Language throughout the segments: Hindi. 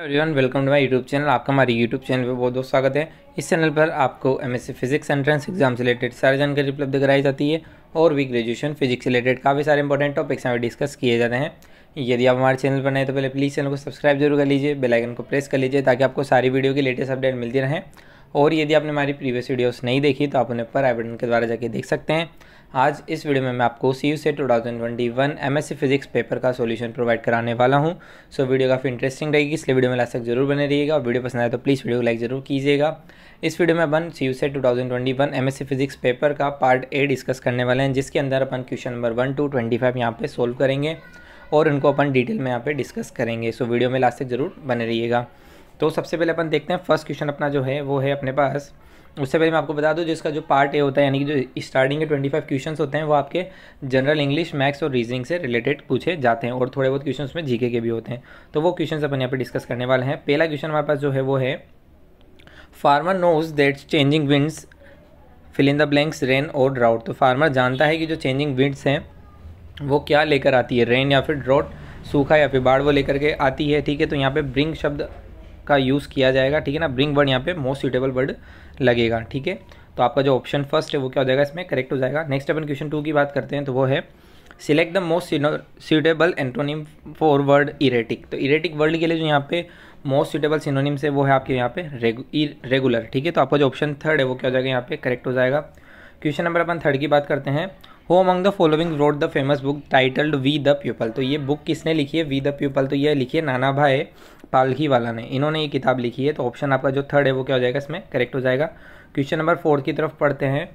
everyone welcome to my YouTube channel आपका हमारे यूट्यूब चैनल पे बहुत बहुत स्वागत है इस चैनल पर आपको एमएससी फिजिक्स एंट्रेंस एग्जाम से रिलेटेड सारी जानकारी उपलब्ध कराई जाती है और वी ग्रेजुएशन फिजिक्स से रिलेटेड काफ़ी सारे इंपॉर्टेंट टॉपिक्स हमें डिस्कस किए जाते हैं यदि आप हमारे चैनल पर नए तो पहले प्लीज़ चैनल को सब्सक्राइब जरूर कर लीजिए बेलाइकन को प्रेस कर लीजिए ताकि आपको सारी वीडियो की लेटेस्ट अपडेट मिलती रहें और यदि आपने हमारी प्रीवियस वीडियोज़ नहीं देखी तो आप उन्हें पर आई बटन के द्वारा जाके देख सकते हैं आज इस वीडियो में मैं आपको सी यू से two thousand twenty one M S C physics paper का सोल्यूशन प्रोवाइड कराने वाला हूँ सो वीडियो काफ़ी इंटरेस्टिंग रहेगी इसलिए वीडियो में लास्ट तक जरूर बने रहिएगा और वीडियो पसंद आए तो प्लीज़ वीडियो को लाइक जरूर कीजिएगा इस वीडियो में अपन सी यू से two thousand twenty one M S C physics paper का पार्ट ए डिस्कस करने वाले हैं जिसके अंदर अपन question number one two twenty five यहाँ पर सोल्व करेंगे और उनको अपन डिटेल में यहाँ पर डिस्कस करेंगे सो वीडियो में लास्ट तक जरूर बने रहिएगा तो सबसे पहले अपन देखते हैं फर्स्ट क्वेश्चन अपना जो है वो है अपने पास उससे पहले मैं आपको बता दूं जिसका जो पार्ट ए होता है यानी कि जो स्टार्टिंग के ट्वेंटी फाइव क्वेश्चन होते हैं वो आपके जनरल इंग्लिश मैथ्स और रीजनिंग से रिलेटेड पूछे जाते हैं और थोड़े बहुत क्वेश्चन उसमें जीके के भी होते हैं तो वो क्वेश्चन अपन यहाँ पर डिस्कस करने वाले हैं पहला क्वेश्चन हमारे पास जो है वो है farmer knows that's changing winds fill in the blanks rain और ड्राउट तो फार्मर जानता है कि जो चेंजिंग विंड्स हैं वो क्या लेकर आती है रेन या फिर ड्राउट सूखा या फिर बाढ़ वो लेकर के आती है ठीक है तो यहाँ पे ब्रिंग शब्द का यूज़ किया जाएगा ठीक है ना ब्रिंग वर्ड यहाँ पे मोस्ट सूटेबल वर्ड लगेगा ठीक है तो आपका जो ऑप्शन फर्स्ट है वो क्या हो जाएगा इसमें करेक्ट हो जाएगा नेक्स्ट अपन क्वेश्चन टू की बात करते हैं तो वो है select the most suitable antonym for word erratic तो इरेटिक वर्ड के लिए जो यहाँ पे मोस्ट सूटेबल सिनोनिम से वो है आपके यहाँ पे रेगुलर ठीक है तो आपका जो ऑप्शन थर्ड है वो क्या हो जाएगा यहाँ पे करेक्ट हो जाएगा क्वेश्चन नंबर अपन थर्ड की बात करते हैं हो among the following wrote the famous book titled we the people तो ये बुक किसने लिखी है वी द पीपल तो ये लिखी है नाना भाई पालखी वाला ने इन्होंने ये किताब लिखी है तो ऑप्शन आपका जो थर्ड है वो क्या हो जाएगा इसमें करेक्ट हो जाएगा क्वेश्चन नंबर फोर्थ की तरफ पढ़ते हैं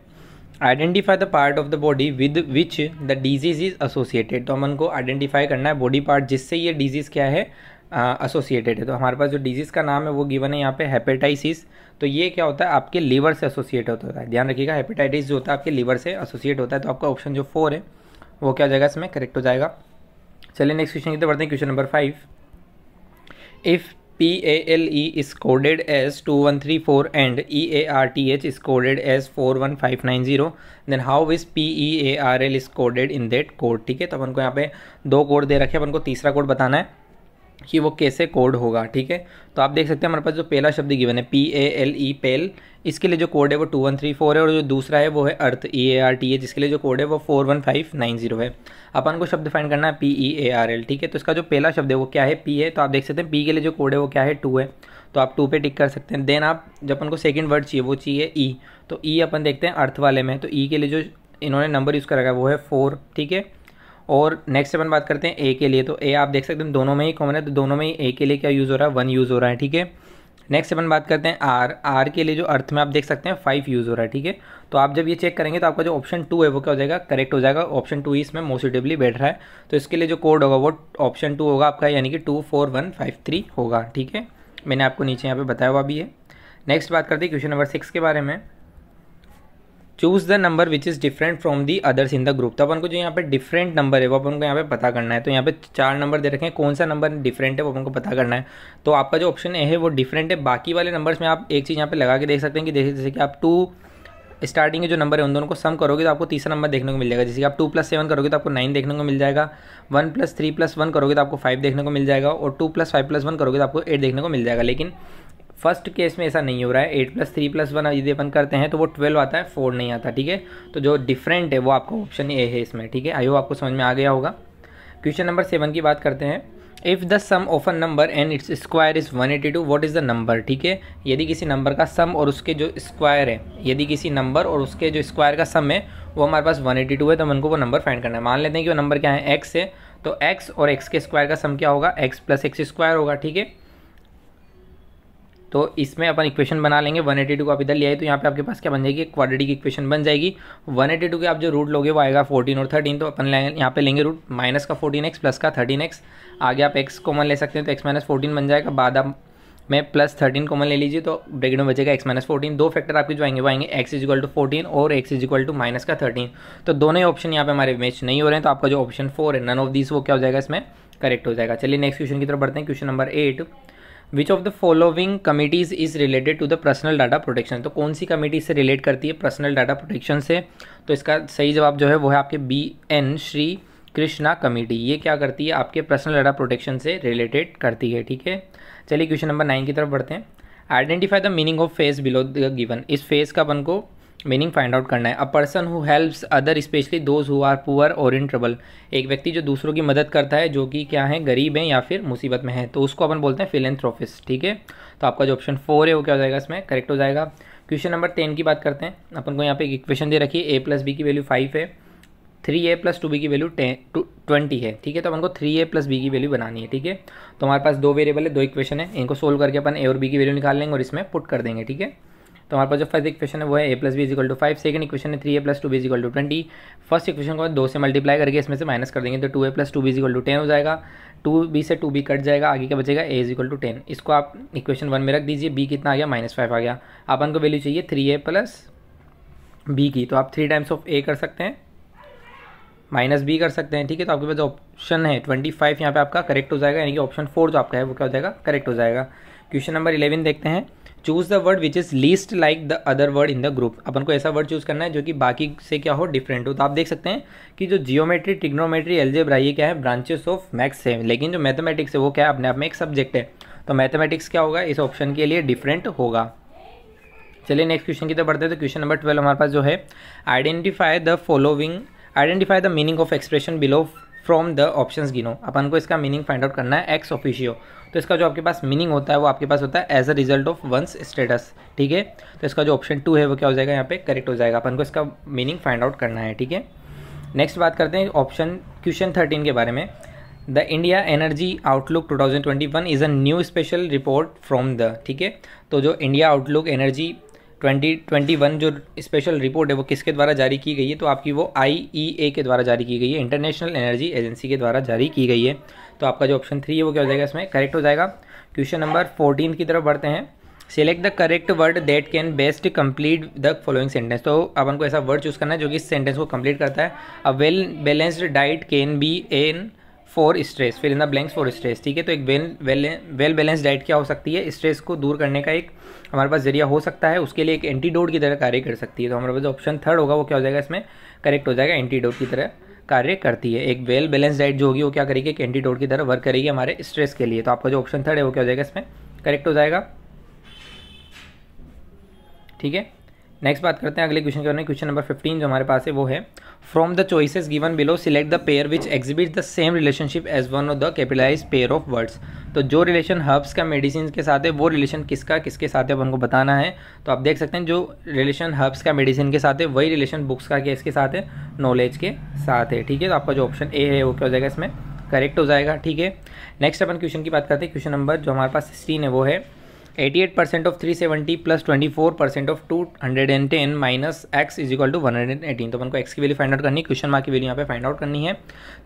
identify the part of the body with which the disease is associated तो हम उनको आइडेंटिफाई करना है बॉडी पार्ट जिससे ये डिजीज़ क्या है एसोसिएटेड है तो हमारे पास जो डिजीज़ का नाम है वो गिवन है यहाँ पे हेपेटाइसिस तो ये क्या होता है आपके लीवर से एसोसिएट होता है ध्यान रखिएगा हेपेटाइटिस जो होता है आपके लीवर से एसोसिएट होता है तो आपका ऑप्शन जो फोर है वो क्या हो जाएगा इसमें करेक्ट हो जाएगा चलिए नेक्स्ट क्वेश्चन की तरफ बढ़ते हैं question number five if P A L E is coded as two one three four and E A R T H is coded as four one five nine zero then how is P E A R L is coded in that code ठीक है तो अपन को यहाँ पे दो कोड दे रखे अपन को तीसरा कोड बताना है कि वो कैसे कोड होगा ठीक है तो आप देख सकते हैं हमारे पास जो पहला शब्द गिवन है पी ए एल ई पेल इसके लिए जो कोड है वो टू वन थ्री फोर है और जो दूसरा है वो है अर्थ ई ए आर टी ए जिसके लिए जो कोड है वो four one five nine zero है अपन को शब्द फाइंड करना है P E A R L ठीक है तो इसका जो पहला शब्द है वो क्या है पी है तो आप देख सकते हैं पी के लिए जो कोड है वो क्या है टू है तो आप टू पे टिक कर सकते हैं देन आप जब अपन को सेकेंड वर्ड चाहिए वो चाहिए ई e, तो ई e अपन देखते हैं अर्थ वाले में तो ई e के लिए जो इन्होंने नंबर यूज़ कर रखा है वो है फोर ठीक है और नेक्स्ट अपन बात करते हैं ए के लिए तो ए आप देख सकते हैं दोनों में ही कॉमन है तो दोनों में ही ए के लिए क्या यूज़ हो रहा है वन यूज़ हो रहा है ठीक है नेक्स्ट अपन बात करते हैं आर आर के लिए जो अर्थ में आप देख सकते हैं फाइव यूज़ हो रहा है ठीक है तो आप जब ये चेक करेंगे तो आपका जो ऑप्शन टू है वो क्या हो जाएगा करेक्ट हो जाएगा ऑप्शन टू ही इसमें मोस्टिवली बैठ रहा है तो इसके लिए जो कोड होगा वो ऑप्शन टू होगा आपका यानी कि two four one five three होगा ठीक है मैंने आपको नीचे यहाँ पे बताया हुआ भी है नेक्स्ट बात करते हैं क्वेश्चन नंबर सिक्स के बारे में choose the number which is different from the others in the group तो अपन को जो यहाँ पे डिफरेंट नंबर है वो अपन को यहाँ पे पता करना है तो यहाँ पे चार नंबर दे रखे हैं कौन सा नंबर डिफरेंट है वो अपन को पता करना है तो आपका जो ऑप्शन ए है वो डिफरेंट है बाकी वाले नंबर्स में आप एक चीज़ यहाँ पे लगा के देख सकते हैं कि देखिए जैसे कि आप टू स्टार्टिंग के जो नंबर है उन दोनों को सम करोगे तो आपको तीसरा नंबर देखने को मिल जाएगा जैसे कि आप टू प्लस सेवन करोगे तो आपको नाइन देखने को मिल जाएगा one plus three plus one करोगे तो आपको फाइव देखने को मिल जाएगा और two plus five plus one करोगे तो आपको एट देखने को मिल जाएगा लेकिन फर्स्ट केस में ऐसा नहीं हो रहा है eight plus three plus one यदि अपन करते हैं तो वो ट्वेल्व आता है फोर नहीं आता ठीक है तो जो डिफरेंट है वो आपका ऑप्शन ए है इसमें ठीक है आई होप आपको समझ में आ गया होगा क्वेश्चन नंबर सेवन की बात करते हैं if the sum of a number and its square is one eighty two what is the number ठीक है यदि किसी नंबर का सम और उसके जो स्क्वायर है यदि किसी नंबर और उसके जो स्क्वायर का सम है वो हमारे पास वन एटी टू है तो हमको वो नंबर फाइंड करना है मान लेते हैं कि वो नंबर क्या है एक्स है तो एक्स और एक्स के स्क्वायर का सम क्या होगा एक्स प्लस एक्स स्क्वायर होगा ठीक है तो इसमें अपन इक्वेशन बना लेंगे 182 को आप इधर ले आए तो यहाँ पे आपके पास क्या बन जाएगी क्वाड्रेटिक इक्वेशन बन जाएगी 182 के आप जो रूट लोगे वो आएगा 14 और 13 तो अपन यहाँ पे लेंगे रूट माइनस का 14x प्लस का 13x आगे आप x कॉमन ले सकते हैं तो x माइनस फोर्टीन बन जाएगा बाद आप में प्लस थर्टीन कॉमन ले लीजिए तो ब्रेकेट में बचेगा एक्स माइनस फोर्टीन दो फैक्टर आपके जो आएंगे वो आएंगे एक्स इज टू फोर्टीन और एक्स इज टू माइनस का थर्टीन तो दोनों ही ऑप्शन यहाँ पे हमारे मैच नहीं हो रहे हैं तो आपका जो ऑप्शन फोर है नन ऑफ दिस वो क्या हो जाएगा इसमें करेक्ट हो जाएगा चलिए नेक्स्ट क्वेश्चन की तरफ बढ़ते हैं question number eight which of the following committees is related to the personal data protection तो कौन सी कमेटी से रिलेट करती है पर्सनल डाटा प्रोटेक्शन से तो इसका सही जवाब जो है वो है आपके B N Shri Krishna committee ये क्या करती है आपके पर्सनल डाटा प्रोटेक्शन से रिलेटेड करती है ठीक है चलिए क्वेश्चन नंबर नाइन की तरफ बढ़ते हैं identify the meaning of face below the given इस फेस का अपन को मीनिंग फाइंड आउट करना है a person who helps other especially those who are poor और इन ट्रबल एक व्यक्ति जो दूसरों की मदद करता है जो कि क्या है गरीब हैं या फिर मुसीबत में है तो उसको अपन बोलते हैं फिलेंथ्रोफिस ठीक है तो आपका जो ऑप्शन फोर है वो क्या हो जाएगा इसमें करेक्ट हो जाएगा क्वेश्चन नंबर टेन की बात करते हैं अपन को यहाँ पे एक इक्वेशन दे रखी है ए प्लस बी की वैल्यू फाइव है three A plus two B की वैल्यू टेन टू ट्वेंटी है ठीक है तो अपन को थ्री ए प्लस बी की वैल्यू बनानी है ठीक है तो हमारे पास दो वेरिएबल है दो इक्वेशन है इनको सोल्व करके अपन ए और बी की वैल्यू निकाल लेंगे और इसमें पुट कर देंगे ठीक है तो हमारे पास जो फर्स्ट इक्वेशन है वो है A plus B equal to five second equation है three A plus two B equal to twenty first equation को दो से मल्टीप्लाई करके इसमें से माइनस कर देंगे तो two A plus two B equal to ten हो जाएगा टू बी से टू बी कट जाएगा आगे क्या बचेगा ए इजिकल टू टेन इसको आप इक्वेशन वन में रख दीजिए बी कितना आ गया माइनस फाइव आ गया अपन को वैल्यू चाहिए थ्री ए प्लस बी की तो आप थ्री टाइम्स ऑफ ए कर सकते हैं माइनस बी कर सकते हैं ठीक है तो आपके पास जो ऑप्शन है ट्वेंटी फाइव यहाँ पर आपका करेक्ट हो जाएगा यानी कि ऑप्शन फोर जो आपका है वो क्या हो जाएगा करेक्ट हो जाएगा क्वेश्चन नंबर इलेवन देखते हैं choose the word which is least like the other word in the group अपन को ऐसा वर्ड चूज करना है जो कि बाकी से क्या हो डिफरेंट हो तो आप देख सकते हैं कि जो जियोमेट्री टिग्नोमेट्री एल्जेब्रा ये क्या है ब्रांचेस ऑफ मैथ्स है लेकिन जो मैथमेटिक्स है वो क्या है अपने आप में एक सब्जेक्ट है तो मैथमेटिक्स क्या होगा इस ऑप्शन के लिए डिफरेंट होगा चलिए नेक्स्ट क्वेश्चन की तरफ बढ़ते हैं तो क्वेश्चन नंबर ट्वेल्व हमारे पास जो है identify the following identify the meaning of expression below from the option given अपन को इसका मीनिंग फाइंड आउट करना है एक्स ऑफिशियो तो इसका जो आपके पास मीनिंग होता है वो आपके पास होता है as a result of one's status ठीक है तो इसका जो ऑप्शन टू है वो क्या हो जाएगा यहाँ पे करेक्ट हो जाएगा अपन को इसका मीनिंग फाइंड आउट करना है ठीक है नेक्स्ट बात करते हैं ऑप्शन क्वेश्चन थर्टीन के बारे में the India energy outlook 2021 is a new special report from the ठीक है तो जो इंडिया आउटलुक एनर्जी 2021 जो स्पेशल रिपोर्ट है वो किसके द्वारा जारी की गई है तो आपकी वो आई e के द्वारा जारी की गई है इंटरनेशनल एनर्जी एजेंसी के द्वारा जारी की गई है तो आपका जो ऑप्शन थ्री है वो क्या हो जाएगा इसमें करेक्ट हो जाएगा क्वेश्चन नंबर फोर्टीन की तरफ बढ़ते हैं select the correct word that can best complete the following sentence तो अब हमको ऐसा वर्ड चूज़ करना है जो कि इस सेंटेंस को कंप्लीट करता है a well balanced diet can be an for stress fill in the blanks for stress ठीक है तो एक well well well balance diet क्या हो सकती है स्ट्रेस को दूर करने का एक हमारे पास जरिया हो सकता है उसके लिए एक एंटीडोट की तरह कार्य कर सकती है तो हमारे पास जो ऑप्शन थर्ड होगा वो क्या हो जाएगा इसमें करेक्ट हो जाएगा एंटीडोट की तरह कार्य करती है एक वेल बैलेंस डाइट जो होगी वो क्या करेगी एक एंटीडोट की तरह वर्क करेगी हमारे स्ट्रेस के लिए तो आपका जो ऑप्शन थर्ड है वो क्या हो जाएगा इसमें करेक्ट हो जाएगा ठीक है नेक्स्ट बात करते हैं अगले क्वेश्चन के बारे में क्वेश्चन नंबर फिफ्टीन जो हमारे पास है वो है from the choices given below select the pair which exhibit the same relationship as one of the capitalize pair of words तो जो रिलेशन हर्ब्स का मेडिसिन के साथ है वो रिलेशन किसका किसके साथ है हमको बताना है तो आप देख सकते हैं जो रिलेशन हर्ब्स का मेडिसिन के साथ है वही रिलेशन बुक्स का किसके साथ है नॉलेज के साथ है ठीक है तो आपका जो ऑप्शन ए है वो क्या हो जाएगा इसमें करेक्ट हो जाएगा ठीक है नेक्स्ट अपन क्वेश्चन की बात करते हैं क्वेश्चन नंबर जो हमारे पास सिक्सटीन है वो है 88 percent of 370 plus four percent of 210 minus x is equal to one hundred and eighteen तो अपन को एक्स की वैल्यू फाइंड आउट करनी है क्वेश्चन मार्क की वैल्यू यहाँ पे फाइंड आउट करनी है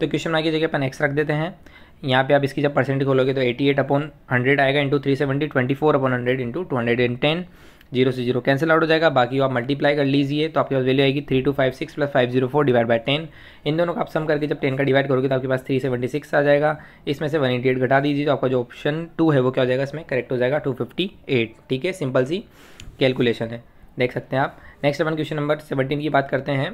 तो क्वेश्चन मार्क की जगह अपन एक्स रख देते हैं यहाँ पे आप इसकी जब परसेंट खोलोगे तो 88 अपॉन हंड्रेड आएगा इंटू ट्वेंटी फोर अपन hundred into two hundred and ten zero से जीरो कैंसिल आउट हो जाएगा बाकी आप मल्टीप्लाई कर लीजिए तो आपके पास वैल्यू आएगी three two five six plus five zero four divide by ten इन दोनों का आप सम करके जब टेन का डिवाइड करोगे तो आपके पास थ्री सेवेंटी सिक्स आ जाएगा इसमें से वन एटी एट घटा दीजिए तो आपका जो ऑप्शन टू है वो क्या हो जाएगा इसमें करेक्ट हो जाएगा टू फिफ्टी एट ठीक है सिंपल सी कैलकुलेशन है देख सकते हैं आप नेक्स्ट अपन क्वेश्चन नंबर सेवेंटीन की बात करते हैं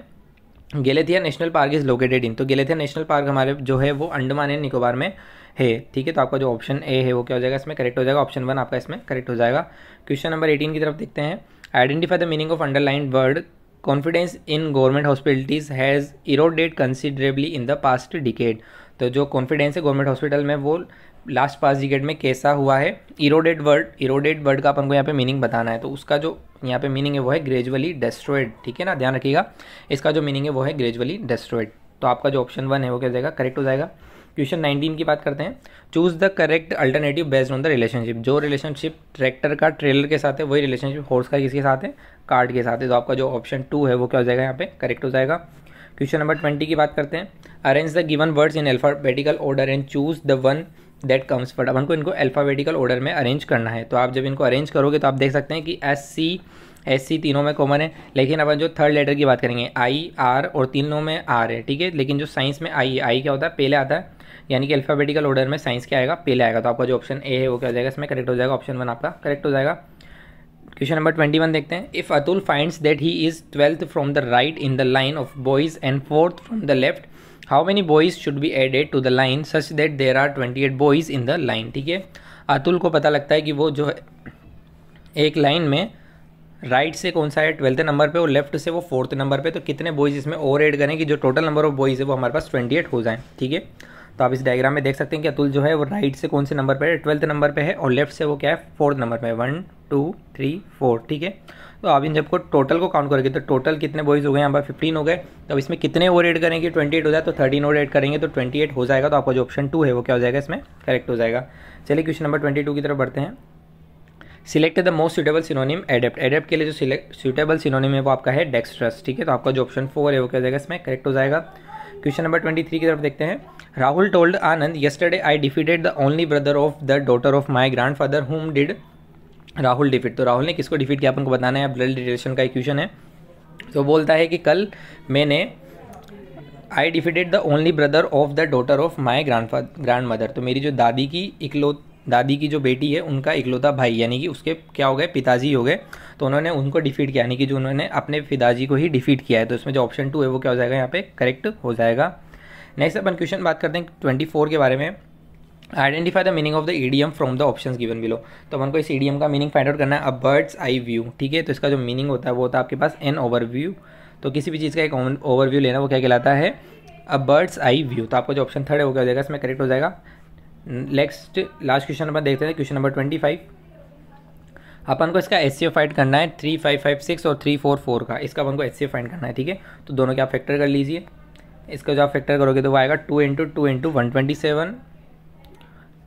Galathea national park is located in तो गेलेथिया नेशनल पार्क हमारे जो है वो अंडमान एंड निकोबार में है ठीक है तो आपका जो ऑप्शन ए है वो क्या हो जाएगा इसमें करेक्ट हो जाएगा ऑप्शन वन आपका इसमें करेक्ट हो जाएगा क्वेश्चन नंबर एटीन की तरफ देखते हैं identify the meaning of underline word confidence in government hospitalities has eroded considerably in the past decade तो जो कॉन्फिडेंस है गवर्नमेंट हॉस्पिटल में वो लास्ट पास डिकेट में कैसा हुआ है इरोडेड वर्ड इरोडेड वर्ड का अपन को यहाँ पे मीनिंग बताना है तो उसका जो यहाँ पे मीनिंग है वो है ग्रेजुअली डेस्ट्रॉयड ठीक है ना ध्यान रखिएगा इसका जो मीनिंग है वो है ग्रेजुअली डेस्ट्रॉयड तो आपका जो ऑप्शन वन है वो क्या जाएगा करेक्ट हो जाएगा क्वेश्चन नाइनटीन की बात करते हैं choose the correct alternative based on the relationship जो रिलेशनशिप ट्रैक्टर का ट्रेलर के साथ है वही रिलेशनशिप हॉर्स का किसके साथ है कार्ड के साथ है तो आपका जो ऑप्शन टू है वो क्या हो जाएगा यहाँ पे करेक्ट हो जाएगा क्वेश्चन नंबर ट्वेंटी की बात करते हैं arrange the given words in alphabetical order and choose the one that comes but अब हमको इनको अल्फ़ाबेटिकल ऑर्डर में अरेंज करना है तो आप जब इनको अरेंज करोगे तो आप देख सकते हैं कि एस सी एस सी तीनों में कॉमन है लेकिन अपन जो थर्ड लेटर की बात करेंगे आई आर और तीनों में आर है ठीक है लेकिन जो साइंस में आई है आई क्या होता है पहले आता है यानी कि अल्फ़ाबेटिकल ऑर्डर में साइंस क्या आएगा पहले आएगा तो आपका जो ऑप्शन ए है वो क्या हो जाएगा इसमें करेक्ट हो जाएगा ऑप्शन वन आपका करेक्ट हो जाएगा क्वेश्चन नंबर ट्वेंटी वन देखते हैं if Atul finds that he is twelfth from the right in the line of boys and fourth from the left how many boys should be added to the line such that there are twenty eight boys in the line ठीक है अतुल को पता लगता है कि वो जो है एक लाइन में राइट से कौन सा है ट्वेल्थ नंबर पे और लेफ्ट से वो फोर्थ नंबर पे तो कितने बॉयज़ इसमें ओवर एड करें कि जो टोटल नंबर ऑफ बॉयज़ है वो हमारे पास ट्वेंटी एट हो जाए ठीक है तो आप इस डायग्राम में देख सकते हैं कि अतुल जो है वो राइट से कौन से नंबर पर है ट्वेल्थ नंबर पर है और लेफ्ट से वो क्या है फोर्थ नंबर पर वन टू थ्री फोर ठीक है तो आप इन सबको टोटल को काउंट करेंगे तो टोटल कितने बॉयज़ हो गए यहाँ पर फिफ्टीन हो गए तो अब इसमें कितने ओवर एड करेंगे ट्वेंटी एट हो जाए तो थर्टीन ओवर एड करेंगे तो ट्वेंटी एट हो जाएगा तो आपका जो ऑप्शन टू है वो क्या हो जाएगा इसमें करेक्ट हो जाएगा चलिए क्वेश्चन नंबर ट्वेंटी टू की तरफ बढ़ते हैं select the most suitable synonym adept adept के लिए जो सिलेक्ट सुटेबल सिनोनिम है वो आपका है डेक्सट्रस ठीक है तो आपका जो ऑप्शन फोर है वो क्या हो जाएगा इसमें करेक्ट हो जाएगा क्वेश्चन नंबर ट्वेंटी थ्री की तरफ देखते हैं Rahul told Anand yesterday I defeated the only brother of the daughter of my grandfather whom did Rahul defeat तो राहुल ने किसको डिफीट किया अपन को बताना है ब्लड रिलेशन का इक्वेशन है तो बोलता है कि कल मैंने I defeated the only brother of the daughter of my grand grandmother तो मेरी जो दादी की इकलो दादी की जो बेटी है उनका इकलौता भाई यानी कि उसके क्या हो गए पिताजी हो गए तो उन्होंने उनको डिफीट किया यानी कि जो उन्होंने अपने पिताजी को ही डिफीट किया है तो इसमें जो ऑप्शन टू है वो क्या हो जाएगा यहाँ पे करेक्ट हो जाएगा नेक्स्ट अपन क्वेश्चन बात करते हैं ट्वेंटी फोर के बारे में identify the meaning of the idiom from the option given below तो अपन को इस ईडीएम का मीनिंग फाइंड आउट करना है अ बर्ड्स आई व्यू ठीक है तो इसका जो मीनिंग होता है वो होता है आपके पास एन ओवरव्यू तो किसी भी चीज़ का एक ओवरव्यू लेना वो क्या कहलाता है अ बर्ड्स आई व्यू तो आपको जो ऑप्शन थर्ड है वो क्या हो जाएगा इसमें करेक्ट हो जाएगा नेक्स्ट लास्ट क्वेश्चन नंबर देखते हैं क्वेश्चन नंबर ट्वेंटी फाइव अपन को इसका एच फाइंड करना है थ्री फाइव फाइव सिक्स और थ्री फोर फोर का इसका अपन को एच फाइंड करना है ठीक है तो दोनों के आप फैक्टर कर लीजिए इसका जो आप फैक्टर करोगे तो वो आएगा two into two into one twenty seven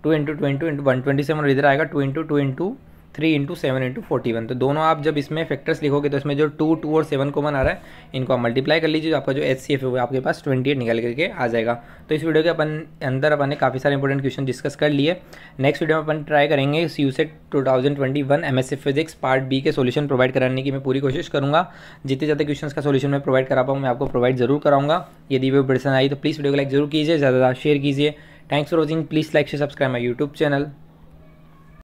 two into two into into one twenty seven और इधर आएगा two into two into three into seven into forty one तो दोनों आप जब इसमें फैक्टर्स लिखोगे तो इसमें जो टू टू और सेवन कॉमन आ रहा है इनको आप मल्टीप्लाई कर लीजिए आपका जो एच सी एफ है आपके पास ट्वेंटी एट निकल करके आ जाएगा तो इस वीडियो के अपन अंदर अपन ने काफ़ी सारे इंपॉर्टेंट क्वेश्चन डिस्कस कर लिए नेक्स्ट वीडियो में अपन ट्राई करेंगे C U set two thousand twenty one M S C physics part B के सोल्यूशन प्रोवाइड कराने की मैं पूरी कोशिश करूँगा जितने ज़्यादा क्वेश्चन का सोल्यूशन मैं प्रोवाइड करा पाऊँ मैं आपको प्रोवाइड जरूर कराऊंगा यदि वो पर्सन आई तो प्लीज़ वीडियो को लाइक जरूर कीजिए ज़्यादा शेयर कीजिए thanks for watching please like share subscribe my YouTube channel